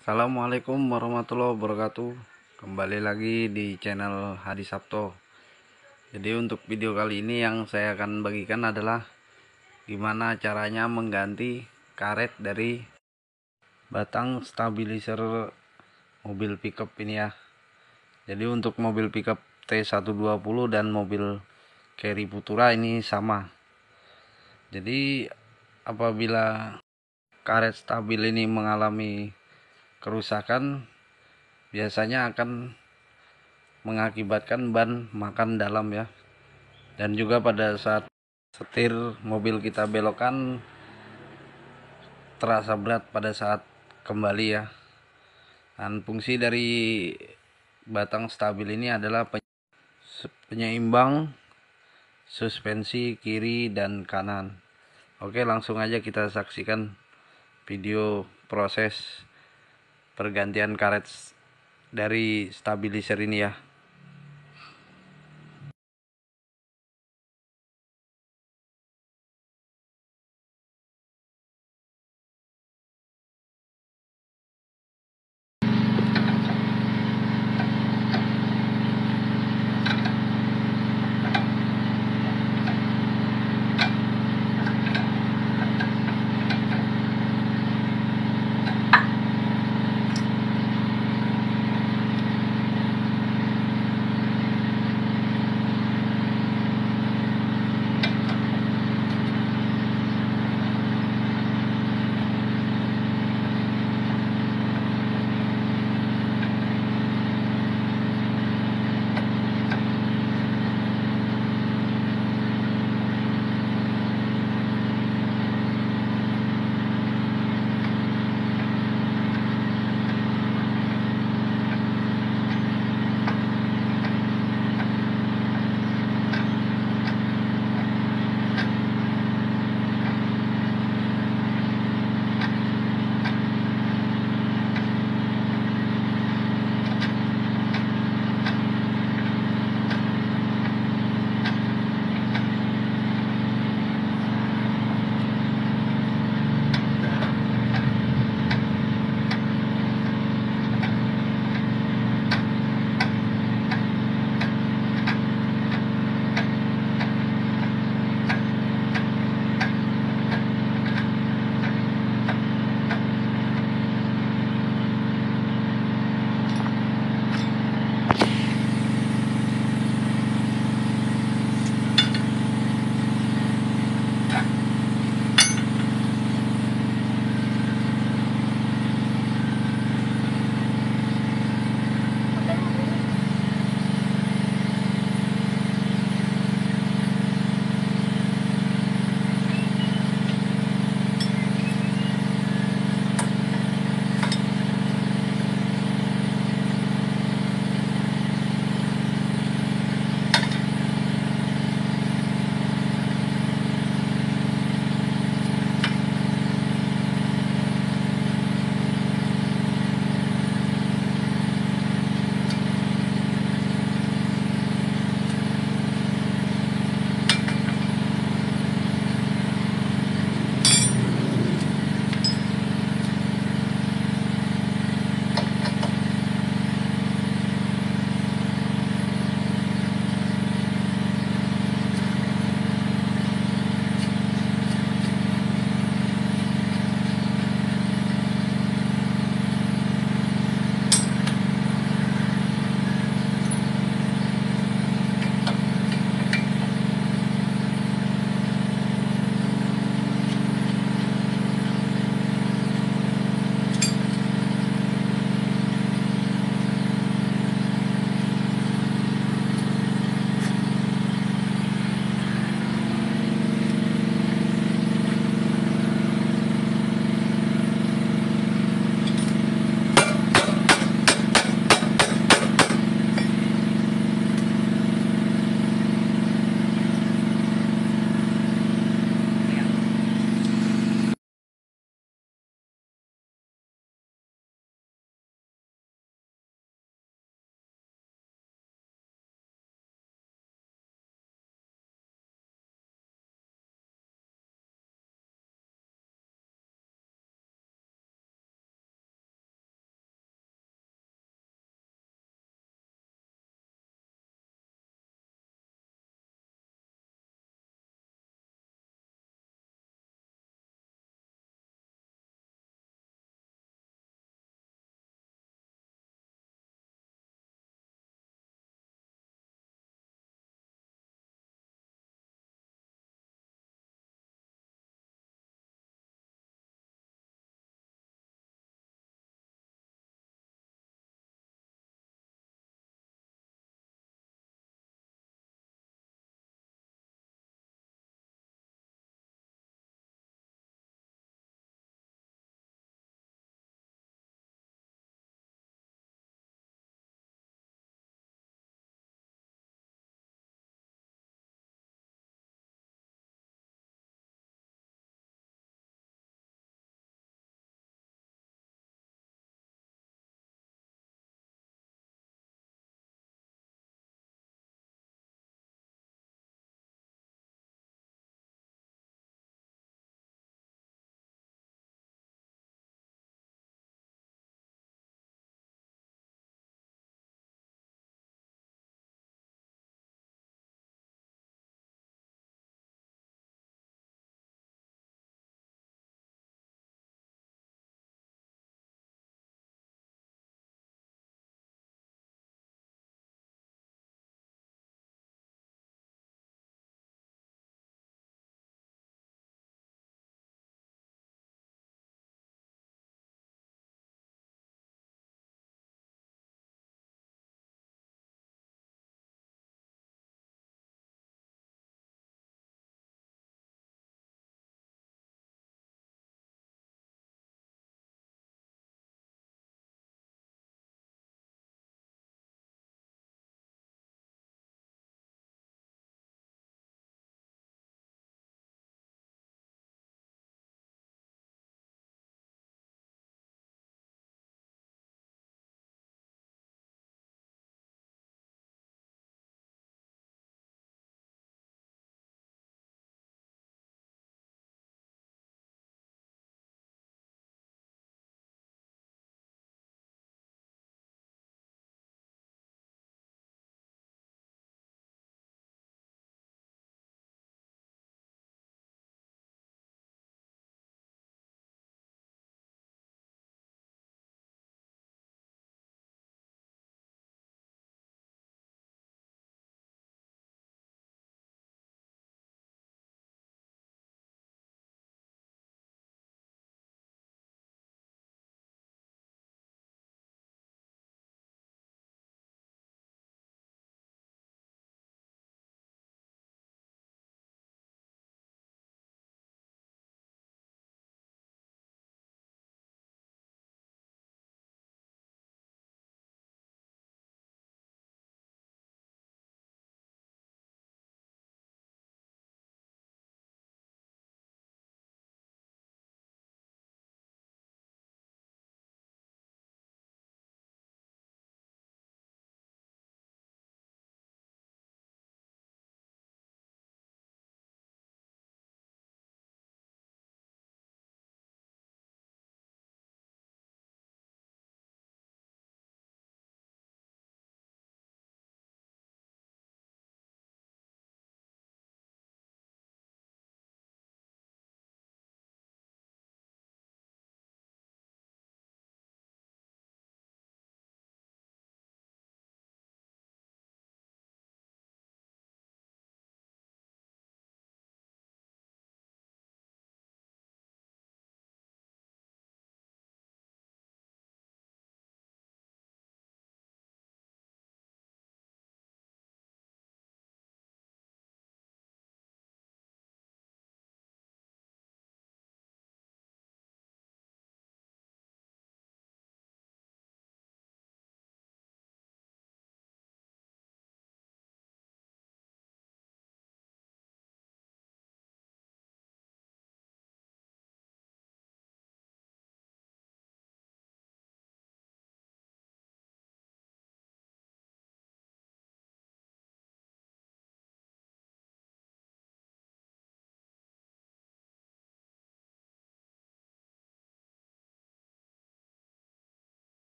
Assalamualaikum warahmatullahi wabarakatuh Kembali lagi di channel Hadi Sabto Jadi untuk video kali ini yang saya akan bagikan adalah Gimana caranya mengganti karet dari batang stabilizer mobil pickup ini ya Jadi untuk mobil pickup T120 dan mobil carry putura ini sama Jadi apabila karet stabil ini mengalami kerusakan biasanya akan mengakibatkan ban makan dalam ya dan juga pada saat setir mobil kita belokan terasa berat pada saat kembali ya dan fungsi dari batang stabil ini adalah penyeimbang suspensi kiri dan kanan oke langsung aja kita saksikan video proses pergantian karet dari stabilizer ini ya